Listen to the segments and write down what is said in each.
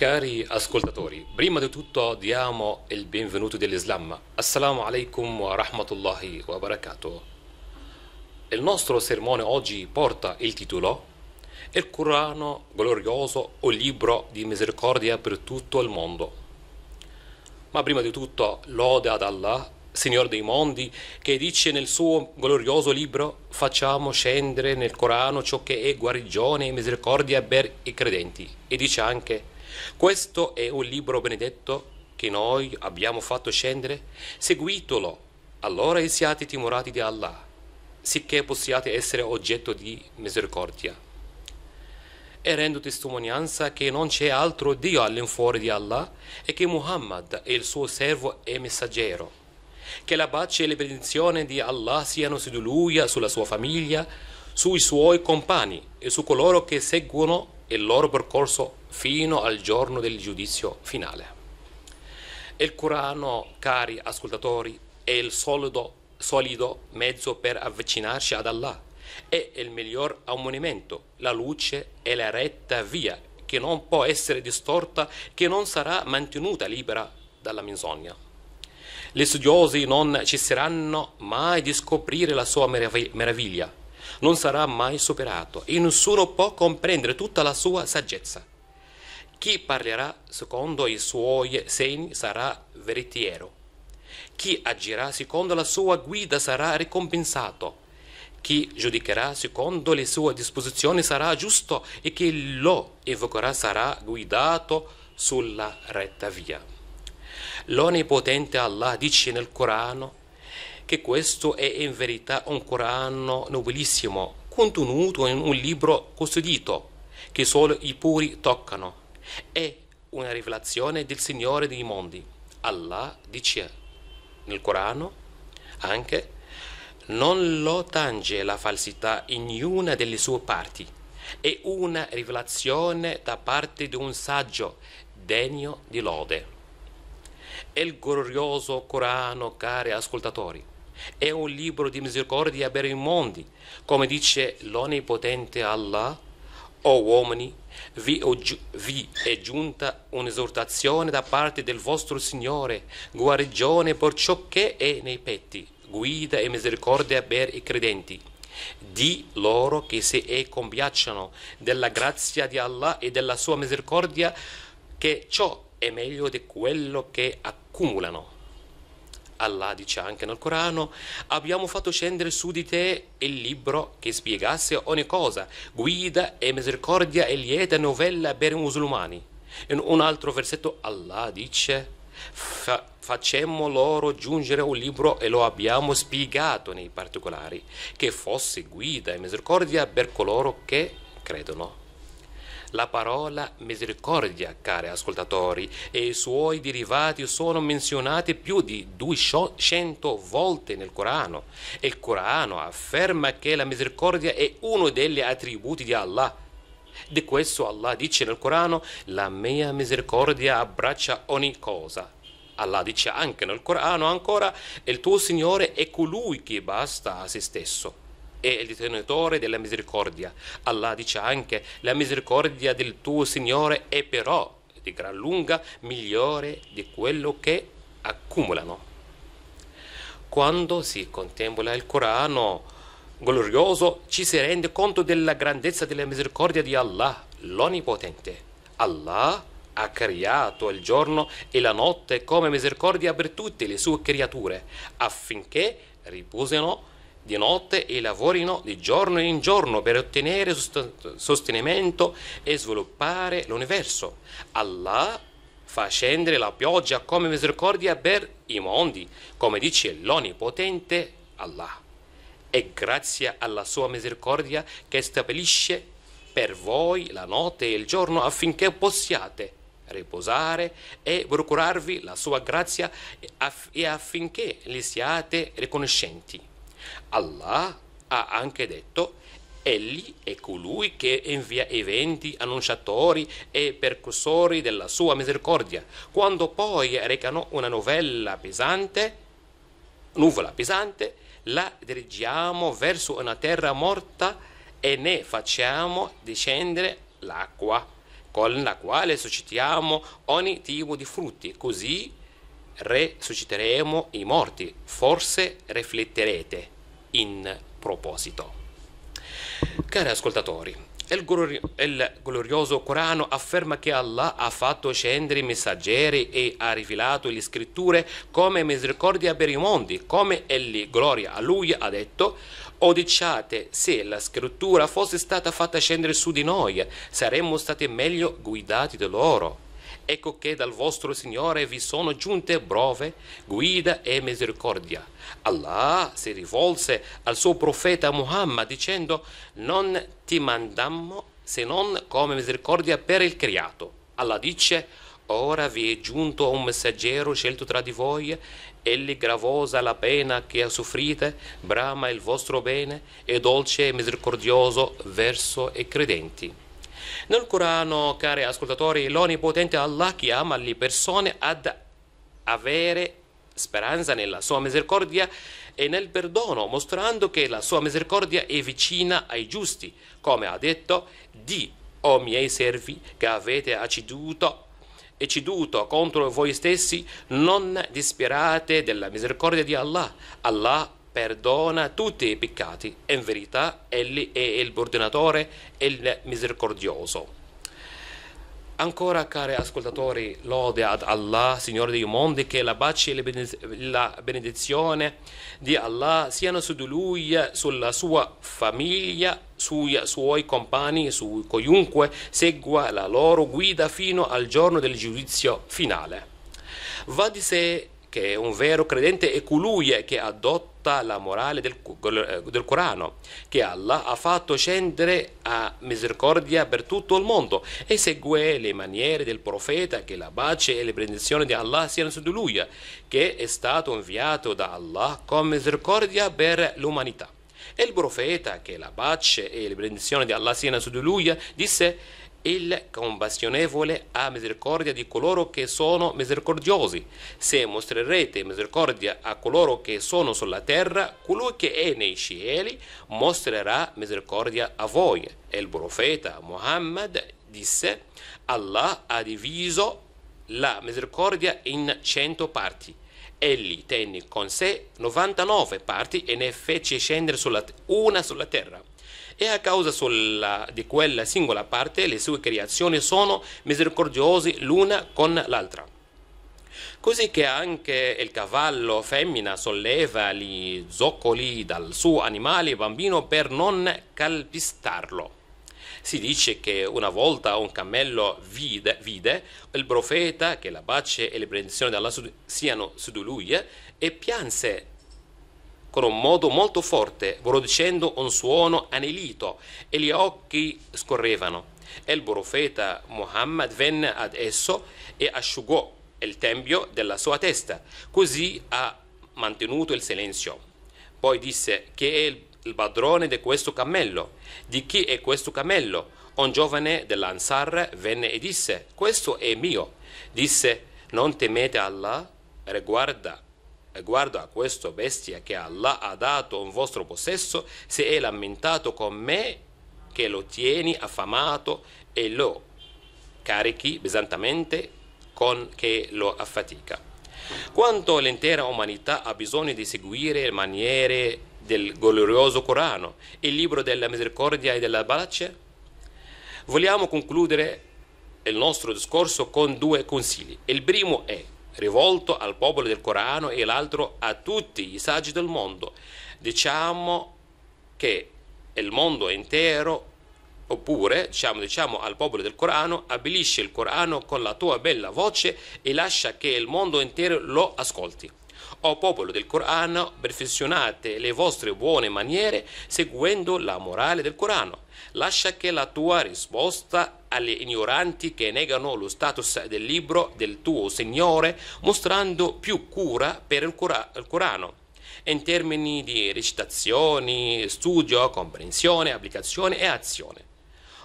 Cari ascoltatori, prima di tutto diamo il benvenuto dell'Islam. Assalamu alaikum wa rahmatullahi wa barakatuh. Il nostro sermone oggi porta il titolo Il Corano glorioso o libro di misericordia per tutto il mondo. Ma prima di tutto lode ad Allah, Signore dei mondi, che dice nel suo glorioso libro facciamo scendere nel Corano ciò che è guarigione e misericordia per i credenti. E dice anche questo è un libro benedetto che noi abbiamo fatto scendere, seguitolo, allora siate timorati di Allah, sicché possiate essere oggetto di misericordia. E rendo testimonianza che non c'è altro Dio all'infuori di Allah e che Muhammad è il suo servo e messaggero. Che la pace e le benedizioni di Allah siano su di lui, sulla sua famiglia, sui suoi compagni e su coloro che seguono il loro percorso fino al giorno del giudizio finale. Il Corano, cari ascoltatori, è il solido, solido mezzo per avvicinarci ad Allah, è il miglior ammonimento, la luce è la retta via che non può essere distorta, che non sarà mantenuta libera dalla menzogna. Gli studiosi non cesseranno mai di scoprire la sua meraviglia, non sarà mai superato e nessuno può comprendere tutta la sua saggezza. Chi parlerà secondo i suoi segni sarà veritiero. Chi agirà secondo la sua guida sarà ricompensato. Chi giudicherà secondo le sue disposizioni sarà giusto e chi lo evocherà sarà guidato sulla retta via. L'Onipotente Allah dice nel Corano che questo è in verità un Corano nobilissimo, contenuto in un libro custodito che solo i puri toccano è una rivelazione del Signore dei mondi. Allah dice nel Corano anche non lo tange la falsità in una delle sue parti. È una rivelazione da parte di un saggio degno di lode. È il glorioso Corano, cari ascoltatori. È un libro di misericordia per i mondi, come dice l'onipotente Allah o uomini, vi, vi è giunta un'esortazione da parte del vostro Signore, guarigione per ciò che è nei petti, guida e misericordia per i credenti. Di loro che se e compiacciono della grazia di Allah e della sua misericordia, che ciò è meglio di quello che accumulano. Allah dice anche nel Corano, abbiamo fatto scendere su di te il libro che spiegasse ogni cosa, guida e misericordia e lieta novella per i musulmani. In un altro versetto Allah dice, fa, facemmo loro giungere un libro e lo abbiamo spiegato nei particolari, che fosse guida e misericordia per coloro che credono la parola misericordia, cari ascoltatori, e i suoi derivati sono menzionati più di 200 volte nel Corano. Il Corano afferma che la misericordia è uno degli attributi di Allah. Di questo Allah dice nel Corano, la mia misericordia abbraccia ogni cosa. Allah dice anche nel Corano ancora, il tuo Signore è colui che basta a se stesso è il detenitore della misericordia. Allah dice anche la misericordia del tuo Signore è però di gran lunga migliore di quello che accumulano. Quando si contempla il Corano glorioso ci si rende conto della grandezza della misericordia di Allah, l'Onnipotente. Allah ha creato il giorno e la notte come misericordia per tutte le sue creature, affinché riposino di notte e lavorino di giorno in giorno per ottenere sostenimento e sviluppare l'universo. Allah fa scendere la pioggia come misericordia per i mondi, come dice l'Onipotente Allah. È grazie alla sua misericordia che stabilisce per voi la notte e il giorno affinché possiate riposare e procurarvi la sua grazia e affinché li siate riconoscenti. Allah ha anche detto Egli è colui che invia eventi, annunciatori e percussori della sua misericordia. Quando poi recano una novella pesante, nuvola pesante, la dirigiamo verso una terra morta e ne facciamo discendere l'acqua, con la quale suscitiamo ogni tipo di frutti. Così resusciteremo i morti, forse rifletterete in proposito. Cari ascoltatori, il, glorioso Corano afferma che Allah ha fatto scendere i messaggeri e ha rivelato le scritture come misericordia per i mondi, come egli gloria a lui ha detto o diciate se la scrittura fosse stata fatta scendere su di noi, saremmo stati meglio guidati da loro ecco che dal vostro Signore vi sono giunte prove, guida e misericordia. Allah si rivolse al suo profeta Muhammad dicendo non ti mandammo se non come misericordia per il creato. Allah dice ora vi è giunto un messaggero scelto tra di voi egli gravosa la pena che soffrite, brama il vostro bene e dolce e misericordioso verso i credenti. Nel Corano, cari ascoltatori, l'Onipotente Allah chiama le persone ad avere speranza nella sua misericordia e nel perdono, mostrando che la sua misericordia è vicina ai giusti, come ha detto di o miei servi che avete acceduto e ceduto contro voi stessi, non disperate della misericordia di Allah. Allah perdona tutti i peccati, in verità egli è il perdonatore e il misericordioso. Ancora, cari ascoltatori, lode ad Allah, Signore dei mondi, che la pace e la benedizione di Allah siano su di lui, sulla sua famiglia, sui suoi compagni, su chiunque segua la loro guida fino al giorno del giudizio finale. Va di sé che è un vero credente è colui che adotta la morale del, eh, del, Corano, che Allah ha fatto scendere a misericordia per tutto il mondo e segue le maniere del profeta, che la pace e le benedizioni di Allah siano su di lui, che è stato inviato da Allah con misericordia per l'umanità. E il profeta, che la pace e le benedizioni di Allah siano su di lui, disse il compassionevole ha misericordia di coloro che sono misericordiosi. Se mostrerete misericordia a coloro che sono sulla terra, colui che è nei cieli mostrerà misericordia a voi. E il profeta Muhammad disse, Allah ha diviso la misericordia in cento parti. Egli tenne con sé 99 parti e ne fece scendere sulla una sulla terra e a causa sulla, di quella singola parte le sue creazioni sono misericordiose l'una con l'altra. Così che anche il cavallo femmina solleva gli zoccoli dal suo animale bambino per non calpistarlo. Si dice che una volta un cammello vide, vide il profeta che la pace e le benedizioni dalla siano su di lui eh, e pianse con un modo molto forte, producendo un suono anelito, e gli occhi scorrevano. E il profeta Muhammad venne ad esso e asciugò il tempio della sua testa, così ha mantenuto il silenzio. Poi disse che è il padrone di questo cammello. Di chi è questo cammello? Un giovane dell'Ansar venne e disse, questo è mio. Disse, non temete Allah, riguarda eh, guardo a questa bestia che Allah ha dato in vostro possesso, se è lamentato con me che lo tieni affamato e lo carichi pesantemente con che lo affatica. Quanto l'intera umanità ha bisogno di seguire le maniere del glorioso Corano, il libro della misericordia e della pace? Vogliamo concludere il nostro discorso con due consigli. Il primo è rivolto al popolo del Corano e l'altro a tutti i saggi del mondo. Diciamo che il mondo intero, oppure diciamo, diciamo al popolo del Corano, abilisci il Corano con la tua bella voce e lascia che il mondo intero lo ascolti. O popolo del Corano, perfezionate le vostre buone maniere seguendo la morale del Corano. Lascia che la tua risposta agli ignoranti che negano lo status del libro del tuo Signore, mostrando più cura per il, Cora il Corano in termini di recitazioni, studio, comprensione, applicazione e azione.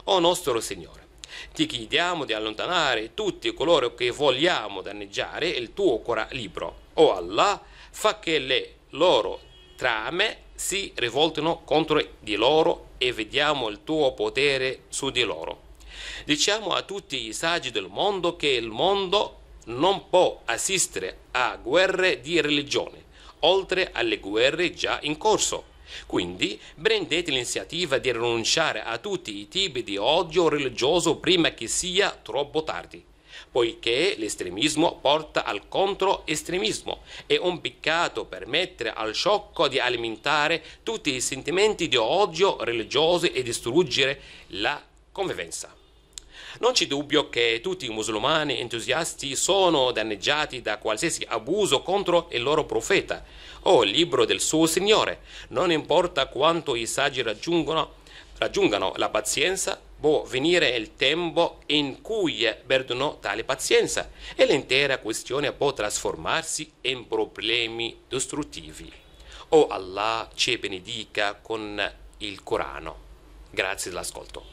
O nostro Signore, ti chiediamo di allontanare tutti coloro che vogliamo danneggiare il tuo libro o Allah fa che le loro trame si rivoltino contro di loro e vediamo il tuo potere su di loro. Diciamo a tutti i saggi del mondo che il mondo non può assistere a guerre di religione, oltre alle guerre già in corso. Quindi prendete l'iniziativa di rinunciare a tutti i tipi di odio religioso prima che sia troppo tardi poiché l'estremismo porta al controestremismo. È un peccato permettere al sciocco di alimentare tutti i sentimenti di odio religiosi e distruggere la convivenza. Non c'è dubbio che tutti i musulmani entusiasti sono danneggiati da qualsiasi abuso contro il loro profeta o il libro del suo Signore, non importa quanto i saggi raggiungano, raggiungano la pazienza, può boh, venire il tempo in cui perdono tale pazienza e l'intera questione può trasformarsi in problemi distruttivi. O oh Allah ci benedica con il Corano. Grazie dell'ascolto.